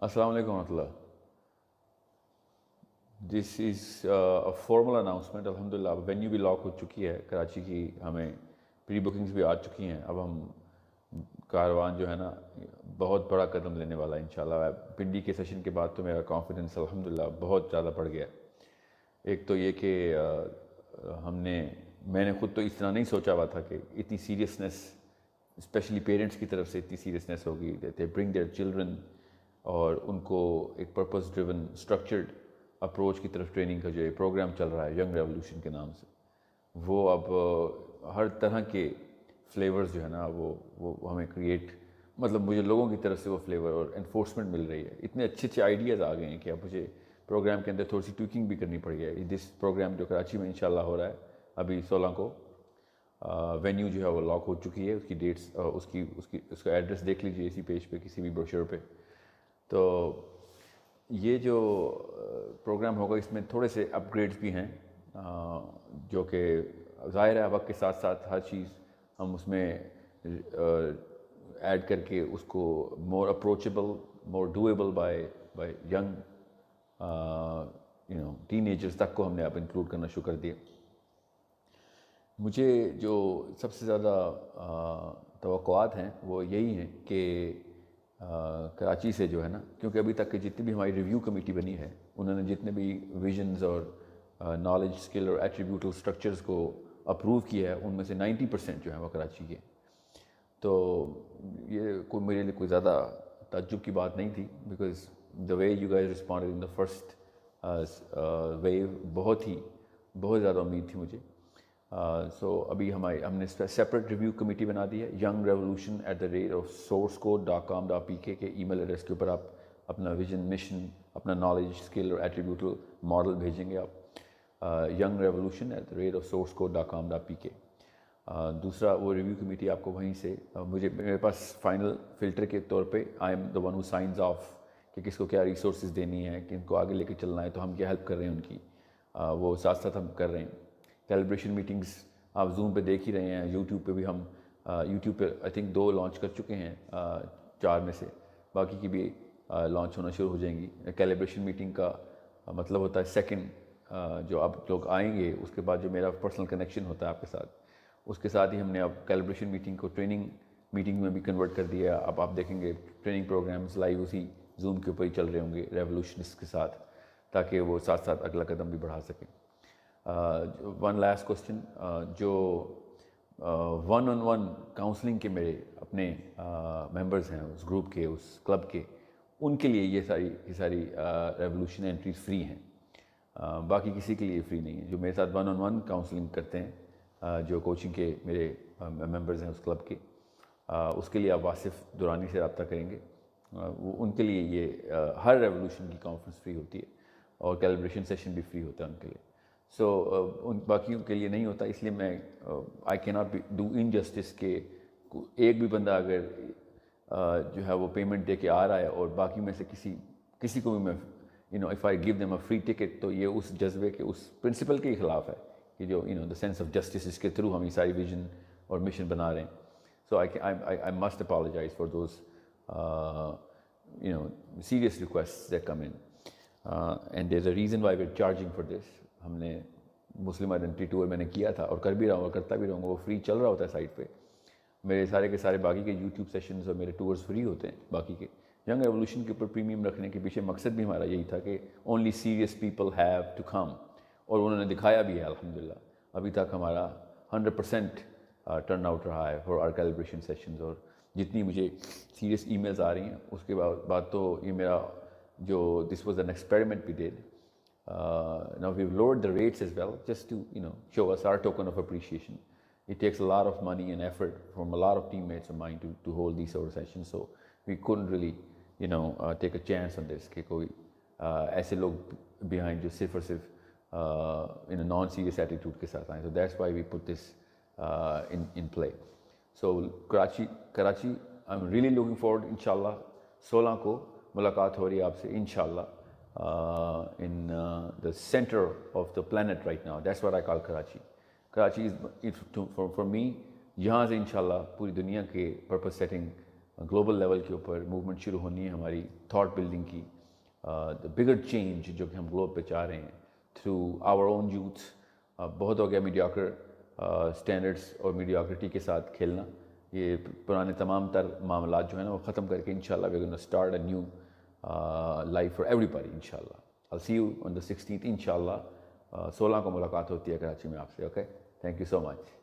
Assalamu alaikum is is formal announcement अलहमदिल्ला अब venue भी लॉक हो चुकी है कराची की हमें प्री बुकिंग्स भी आ चुकी हैं अब हम कारवान जो है ना बहुत बड़ा कदम लेने वाला है शाला पिंडी के सेशन के बाद तो मेरा कॉन्फिडेंस अलहमदिल्ला बहुत ज़्यादा बढ़ गया एक तो ये कि uh, हमने मैंने ख़ुद तो इस तरह नहीं सोचा हुआ था कि इतनी सीरियसनेस स्पेशली पेरेंट्स की तरफ से इतनी सीरियसनेस होगी दे ब्रिंग देयर चिल्ड्रन और उनको एक पर्पस ड्रिवन स्ट्रक्चर्ड अप्रोच की तरफ ट्रेनिंग का जो ये प्रोग्राम चल रहा है यंग रेवोल्यूशन के नाम से वो अब हर तरह के फ्लेवर्स जो है ना वो वो हमें क्रिएट मतलब मुझे लोगों की तरफ से वो फ्लेवर और इन्फोर्समेंट मिल रही है इतने अच्छे अच्छे आइडियाज़ आ गए हैं कि अब मुझे प्रोग्राम के अंदर थोड़ी सी ट्विकिंग भी करनी पड़ी है दिस प्रोग्राम जो कराची में इंशाल्लाह हो रहा है अभी सोलह को वेन्यू जो है वो लॉक हो चुकी है उसकी डेट्स उसकी उसकी उसका एड्रेस देख लीजिए इसी पेज पे किसी भी ब्रोशर पे तो ये जो प्रोग्राम होगा इसमें थोड़े से अपग्रेड्स भी हैं जो कि ज़ाहिर है वक्त के साथ साथ हर चीज़ हम उसमें ऐड करके उसको more approachable more doable by by young you know teen तक को हमने आप इंक्लूड करना शुरू कर दिया मुझे जो सबसे ज़्यादा तो हैं वो यही हैं कि कराची से जो है ना क्योंकि अभी तक के जितनी भी हमारी रिव्यू कमेटी बनी है उन्होंने जितने भी विजन्स और नॉलेज स्किल और एट्रीब्यूटल स्ट्रक्चर्स को अप्रूव किया है उनमें से 90 परसेंट जो है वो कराची के तो ये कोई मेरे लिए कोई ज़्यादा तजुब की बात नहीं थी because the way you guys respond in the first wave बहुत ही बहुत ज़्यादा उम्मीद थी मुझे सो uh, अभी हमारे हमने सेपरेट रिव्यू कमेटी बना दी है young revolution at the rate of source code dot com dot P K के ई मेल एड्रेस के ऊपर आप अपना विजन मिशन अपना नॉलेज स्किल और एट्रीब्यूटल मॉडल भेजेंगे आप young revolution at the rate of source code dot com dot P K दूसरा वो रिव्यू कमेटी आपको वहीं से uh, मुझे मेरे पास फाइनल फिल्टर के तौर पर I am the one who signs off कि किसको क्या रिसोर्सेज देनी है को आगे लेके चलना है तो हम क्या हेल्प कर रहे हैं उनकी uh, वो साथ साथ हम कर रहे हैं कैलिब्रेशन मीटिंग्स आप जूम पे देख ही रहे हैं यूट्यूब पे भी हम यूट्यूब पे आई थिंक दो लॉन्च कर चुके हैं चार में से बाकी की भी लॉन्च होना शुरू हो जाएंगी कैलिब्रेशन मीटिंग का मतलब होता है सेकंड जो आप लोग आएंगे उसके बाद जो मेरा पर्सनल कनेक्शन होता है आपके साथ उसके साथ ही हमने अब कैलिब्रेशन मीटिंग को ट्रेनिंग मीटिंग में भी कन्वर्ट कर दिया अब आप देखेंगे ट्रेनिंग प्रोग्राम्स लाइव उसी जूम के ऊपर ही चल रहे होंगे रेवोल्यूशनिस्ट के साथ ताकि वो साथ साथ अगला कदम भी बढ़ा सकें वन लास्ट क्वेश्चन जो वन ऑन वन काउंसलिंग के मेरे अपने मेंबर्स uh, हैं उस ग्रुप के उस क्लब के उनके लिए ये सारी ये सारी रेवोल्यूशन uh, एंट्रीज फ्री हैं uh, बाकी किसी के लिए फ्री नहीं है जो मेरे साथ वन ऑन वन काउंसलिंग करते हैं uh, जो कोचिंग के मेरे मेंबर्स uh, हैं उस क्लब के uh, उसके लिए आप वासिफ दुरानी से रबता करेंगे वो उनके लिए ये हर रेवोल्यूशन की कॉन्फ्रेंस फ्री होती है और कैलिब्रेशन सेशन भी फ्री होता है उनके लिए सो so, uh, उन बाकियों के लिए नहीं होता इसलिए मैं आई uh, के नॉट डू इन जस्टिस के एक भी बंदा अगर uh, जो है वो पेमेंट दे के आ रहा है और बाकी में से किसी किसी को भी मैं you know if I give them a free ticket तो ये उस जज्बे के उस प्रिंसिपल के खिलाफ है कि जो you know the sense of justice इसके थ्रू हम ये सारी विजन और मिशन बना रहे हैं so I I must apologise for those you know serious request that in and uh, and there's a reason why we're charging हमने मुस्लिम identity tour मैंने किया था और कर भी रहा हूँ करता भी रहूँगा वो फ्री चल रहा होता है साइट पर मेरे सारे के सारे बाकी के यूट्यूब सेशन और मेरे टूर्स फ्री होते हैं बाकी के यंग एवोल्यूशन के ऊपर प्रीमियम रखने के पीछे मकसद भी हमारा यही था कि only serious people have to come और उन्होंने दिखाया भी है अलहमदिल्ला अभी तक हमारा हंड्रेड परसेंट टर्न आउट रहा है फॉर आर कैलिब्रेशन सेशन और जितनी मुझे सीरियस ई आ रही हैं उसके बाद तो ये मेरा जो दिस वॉज एन एक्सपेरिमेंट भी dead Uh, now we've lowered the rates as well, just to you know show us our token of appreciation. It takes a lot of money and effort from a lot of teammates of mine to, to hold these sort of sessions. So we couldn't really you know uh, take a chance on this Because as a look behind you, सिर्फ और uh, in a non-serious attitude के साथ आए. So that's why we put this in in play. So Karachi Karachi I'm really looking forward Inshallah, 16 को मुलाकात हो रही है आपसे Uh, in uh, the center of the planet right now. That's what I call Karachi. Karachi is, it, to, for, for me, यहाँ से इंशाल्लाह पूरी दुनिया के पर्पस सेटिंग ग्लोबल लेवल के ऊपर मूवमेंट शुरू होनी है हमारी थॉट बिल्डिंग की द बिगर चेंज जो कि हम ग्लोब पे चाह रहे हैं थ्रू आवर ओन यूथ बहुत हो गया मीडियाकर स्टैंडर्ड्स uh, और मीडियाक्रिटी के साथ खेलना ये पुराने तमाम तर मामला जो है ना वो ख़त्म करके इन शाला we start a new Uh, life for everybody inshallah i'll see you on the 16th inshallah uh, 16 को मुलाकात you है Karachi. में आपसे ओके थैंक यू